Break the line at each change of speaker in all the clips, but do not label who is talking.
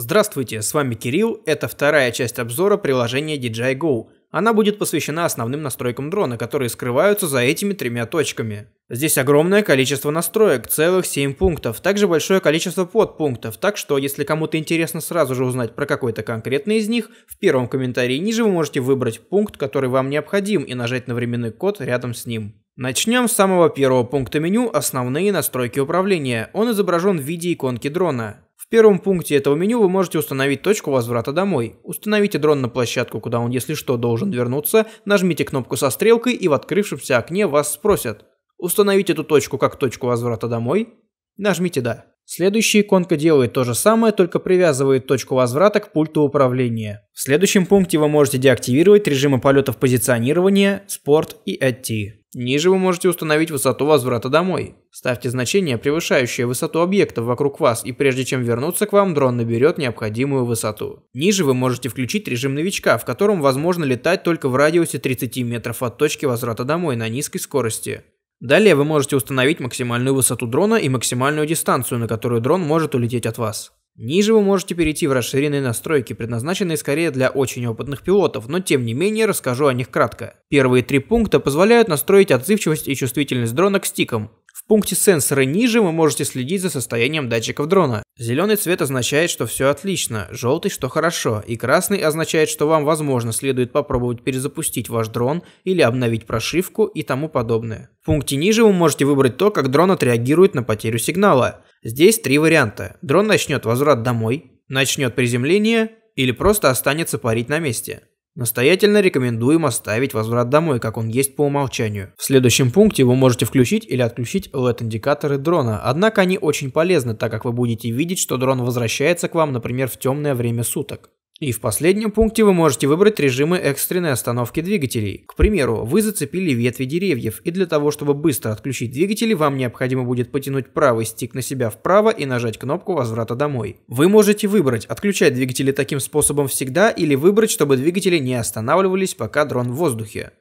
Здравствуйте, с вами Кирилл, это вторая часть обзора приложения DJI Go. Она будет посвящена основным настройкам дрона, которые скрываются за этими тремя точками. Здесь огромное количество настроек, целых 7 пунктов, также большое количество подпунктов, так что если кому-то интересно сразу же узнать про какой-то конкретный из них, в первом комментарии ниже вы можете выбрать пункт, который вам необходим и нажать на временный код рядом с ним. Начнем с самого первого пункта меню «Основные настройки управления». Он изображен в виде иконки дрона. В первом пункте этого меню вы можете установить точку возврата домой. Установите дрон на площадку, куда он, если что, должен вернуться, нажмите кнопку со стрелкой и в открывшемся окне вас спросят. Установить эту точку как точку возврата домой. Нажмите «Да». Следующая иконка делает то же самое, только привязывает точку возврата к пульту управления. В следующем пункте вы можете деактивировать режимы полетов позиционирования, спорт и IT. Ниже вы можете установить высоту возврата домой. Ставьте значение, превышающее высоту объектов вокруг вас, и прежде чем вернуться к вам, дрон наберет необходимую высоту. Ниже вы можете включить режим новичка, в котором возможно летать только в радиусе 30 метров от точки возврата домой на низкой скорости. Далее вы можете установить максимальную высоту дрона и максимальную дистанцию, на которую дрон может улететь от вас. Ниже вы можете перейти в расширенные настройки, предназначенные скорее для очень опытных пилотов, но тем не менее расскажу о них кратко. Первые три пункта позволяют настроить отзывчивость и чувствительность дрона к стикам. В пункте сенсоры ниже вы можете следить за состоянием датчиков дрона. Зеленый цвет означает, что все отлично, желтый, что хорошо, и красный означает, что вам, возможно, следует попробовать перезапустить ваш дрон или обновить прошивку и тому подобное. В пункте ниже вы можете выбрать то, как дрон отреагирует на потерю сигнала. Здесь три варианта. Дрон начнет возврат домой, начнет приземление или просто останется парить на месте. Настоятельно рекомендуем оставить возврат домой, как он есть по умолчанию. В следующем пункте вы можете включить или отключить LED-индикаторы дрона, однако они очень полезны, так как вы будете видеть, что дрон возвращается к вам, например, в темное время суток. И в последнем пункте вы можете выбрать режимы экстренной остановки двигателей. К примеру, вы зацепили ветви деревьев, и для того, чтобы быстро отключить двигатели, вам необходимо будет потянуть правый стик на себя вправо и нажать кнопку возврата домой. Вы можете выбрать, отключать двигатели таким способом всегда, или выбрать, чтобы двигатели не останавливались, пока дрон в воздухе.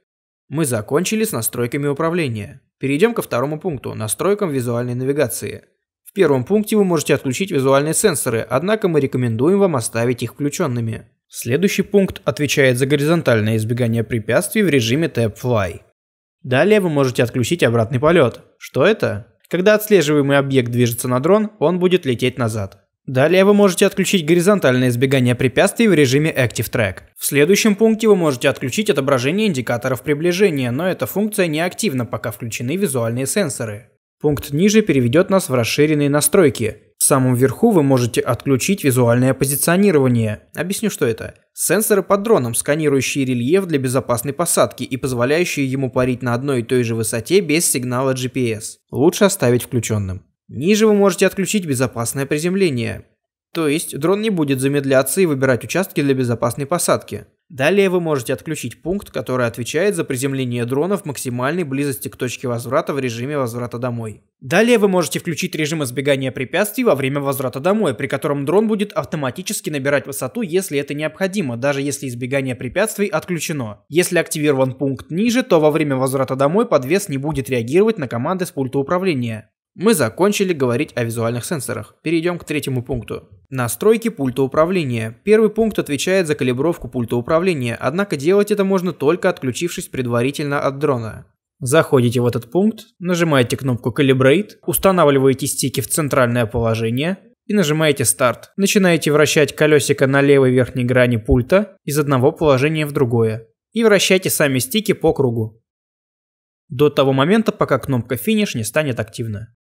Мы закончили с настройками управления. Перейдем ко второму пункту – настройкам визуальной навигации первом пункте вы можете отключить визуальные сенсоры, однако мы рекомендуем вам оставить их включенными. Следующий пункт отвечает за горизонтальное избегание препятствий в режиме Tap Fly. Далее вы можете отключить обратный полет. Что это? Когда отслеживаемый объект движется на дрон, он будет лететь назад. Далее вы можете отключить горизонтальное избегание препятствий в режиме Active Track. В следующем пункте вы можете отключить отображение индикаторов приближения, но эта функция не активна, пока включены визуальные сенсоры. Пункт ниже переведет нас в расширенные настройки. В самом верху вы можете отключить визуальное позиционирование. Объясню, что это. Сенсоры под дроном, сканирующие рельеф для безопасной посадки и позволяющие ему парить на одной и той же высоте без сигнала GPS. Лучше оставить включенным. Ниже вы можете отключить безопасное приземление. То есть дрон не будет замедляться и выбирать участки для безопасной посадки. Далее вы можете отключить пункт, который отвечает за приземление дрона в максимальной близости к точке возврата в режиме возврата домой. Далее вы можете включить режим избегания препятствий во время возврата домой, при котором дрон будет автоматически набирать высоту, если это необходимо, даже если избегание препятствий отключено. Если активирован пункт ниже, то во время возврата домой подвес не будет реагировать на команды с пульта управления. Мы закончили говорить о визуальных сенсорах. Перейдем к третьему пункту. Настройки пульта управления. Первый пункт отвечает за калибровку пульта управления, однако делать это можно только отключившись предварительно от дрона. Заходите в этот пункт, нажимаете кнопку Calibrate, устанавливаете стики в центральное положение и нажимаете Start. Начинаете вращать колесико на левой верхней грани пульта из одного положения в другое. И вращайте сами стики по кругу. До того момента, пока кнопка Finish не станет активна.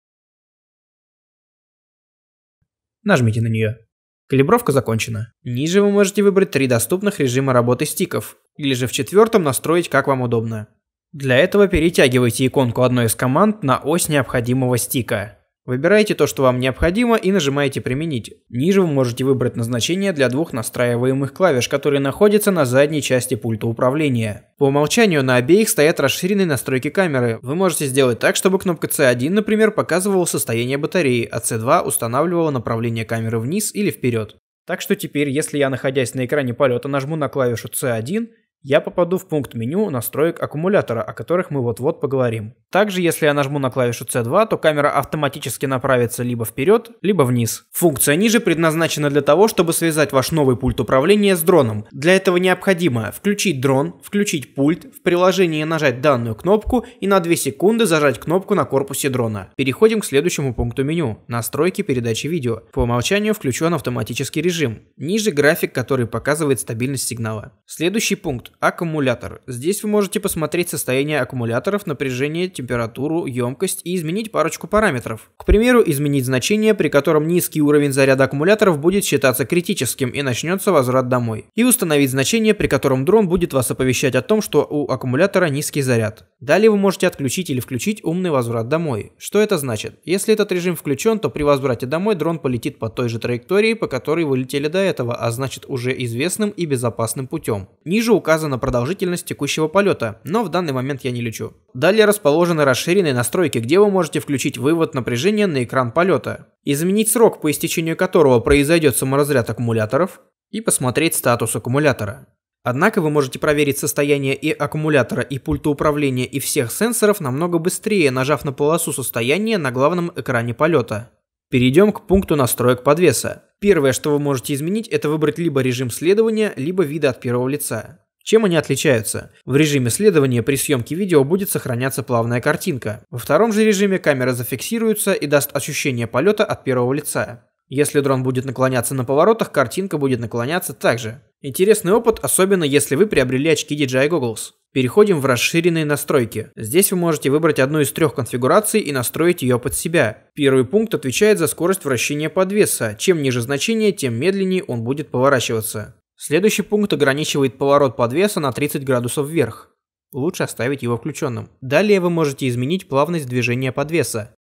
Нажмите на нее. Калибровка закончена. Ниже вы можете выбрать три доступных режима работы стиков, или же в четвертом настроить как вам удобно. Для этого перетягивайте иконку одной из команд на ось необходимого стика. Выбираете то, что вам необходимо и нажимаете «Применить». Ниже вы можете выбрать назначение для двух настраиваемых клавиш, которые находятся на задней части пульта управления. По умолчанию на обеих стоят расширенные настройки камеры. Вы можете сделать так, чтобы кнопка C1, например, показывала состояние батареи, а C2 устанавливала направление камеры вниз или вперед. Так что теперь, если я, находясь на экране полета, нажму на клавишу C1, я попаду в пункт меню настроек аккумулятора, о которых мы вот-вот поговорим. Также, если я нажму на клавишу C2, то камера автоматически направится либо вперед, либо вниз. Функция ниже предназначена для того, чтобы связать ваш новый пульт управления с дроном. Для этого необходимо включить дрон, включить пульт, в приложении нажать данную кнопку и на 2 секунды зажать кнопку на корпусе дрона. Переходим к следующему пункту меню – настройки передачи видео. По умолчанию включен автоматический режим. Ниже график, который показывает стабильность сигнала. Следующий пункт Аккумулятор. Здесь вы можете посмотреть состояние аккумуляторов, напряжение, температуру, емкость и изменить парочку параметров. К примеру, изменить значение, при котором низкий уровень заряда аккумуляторов будет считаться критическим и начнется возврат домой. И установить значение, при котором дрон будет вас оповещать о том, что у аккумулятора низкий заряд. Далее вы можете отключить или включить умный возврат домой. Что это значит? Если этот режим включен, то при возврате домой дрон полетит по той же траектории, по которой вы летели до этого, а значит уже известным и безопасным путем. Ниже указан указана продолжительность текущего полета, но в данный момент я не лечу. Далее расположены расширенные настройки, где вы можете включить вывод напряжения на экран полета, изменить срок, по истечению которого произойдет саморазряд аккумуляторов, и посмотреть статус аккумулятора. Однако вы можете проверить состояние и аккумулятора, и пульта управления, и всех сенсоров намного быстрее, нажав на полосу состояния на главном экране полета. Перейдем к пункту настроек подвеса. Первое, что вы можете изменить, это выбрать либо режим следования, либо вида от первого лица. Чем они отличаются? В режиме следования при съемке видео будет сохраняться плавная картинка. Во втором же режиме камера зафиксируется и даст ощущение полета от первого лица. Если дрон будет наклоняться на поворотах, картинка будет наклоняться также. Интересный опыт, особенно если вы приобрели очки DJI Goggles. Переходим в расширенные настройки. Здесь вы можете выбрать одну из трех конфигураций и настроить ее под себя. Первый пункт отвечает за скорость вращения подвеса. Чем ниже значение, тем медленнее он будет поворачиваться. Следующий пункт ограничивает поворот подвеса на 30 градусов вверх. Лучше оставить его включенным. Далее вы можете изменить плавность движения подвеса.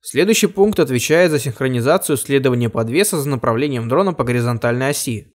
Следующий пункт отвечает за синхронизацию следования подвеса за направлением дрона по горизонтальной оси.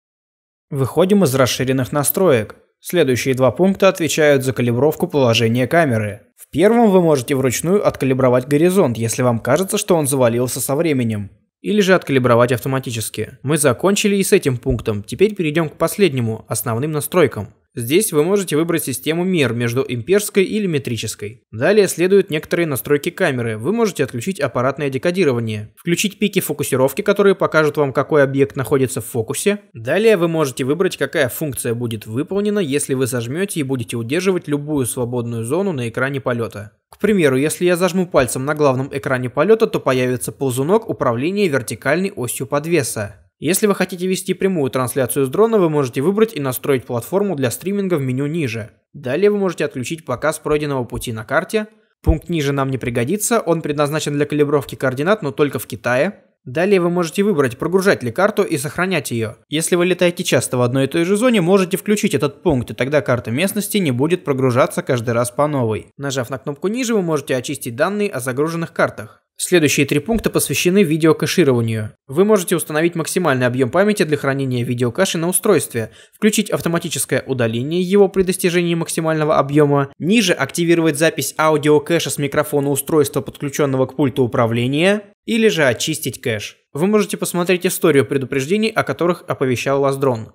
Выходим из расширенных настроек. Следующие два пункта отвечают за калибровку положения камеры. В первом вы можете вручную откалибровать горизонт, если вам кажется, что он завалился со временем. Или же откалибровать автоматически. Мы закончили и с этим пунктом, теперь перейдем к последнему, основным настройкам. Здесь вы можете выбрать систему мер между имперской или метрической. Далее следуют некоторые настройки камеры. Вы можете отключить аппаратное декодирование, включить пики фокусировки, которые покажут вам, какой объект находится в фокусе. Далее вы можете выбрать, какая функция будет выполнена, если вы зажмете и будете удерживать любую свободную зону на экране полета. К примеру, если я зажму пальцем на главном экране полета, то появится ползунок управления вертикальной осью подвеса. Если вы хотите вести прямую трансляцию с дрона, вы можете выбрать и настроить платформу для стриминга в меню ниже. Далее вы можете отключить показ пройденного пути на карте. Пункт ниже нам не пригодится, он предназначен для калибровки координат, но только в Китае. Далее вы можете выбрать, прогружать ли карту и сохранять ее. Если вы летаете часто в одной и той же зоне, можете включить этот пункт, и тогда карта местности не будет прогружаться каждый раз по новой. Нажав на кнопку ниже, вы можете очистить данные о загруженных картах. Следующие три пункта посвящены видеокэшированию. Вы можете установить максимальный объем памяти для хранения видеокаши на устройстве, включить автоматическое удаление его при достижении максимального объема, ниже активировать запись аудиокэша с микрофона устройства, подключенного к пульту управления, или же очистить кэш. Вы можете посмотреть историю предупреждений, о которых оповещал вас дрон.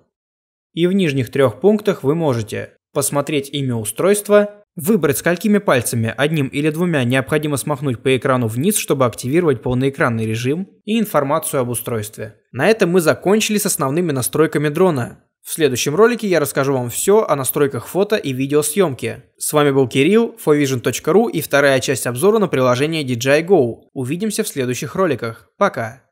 И в нижних трех пунктах вы можете посмотреть имя устройства, Выбрать сколькими пальцами, одним или двумя, необходимо смахнуть по экрану вниз, чтобы активировать полноэкранный режим и информацию об устройстве. На этом мы закончили с основными настройками дрона. В следующем ролике я расскажу вам все о настройках фото и видеосъемки. С вами был Кирилл, fovision.ru и вторая часть обзора на приложение DJI Go. Увидимся в следующих роликах. Пока!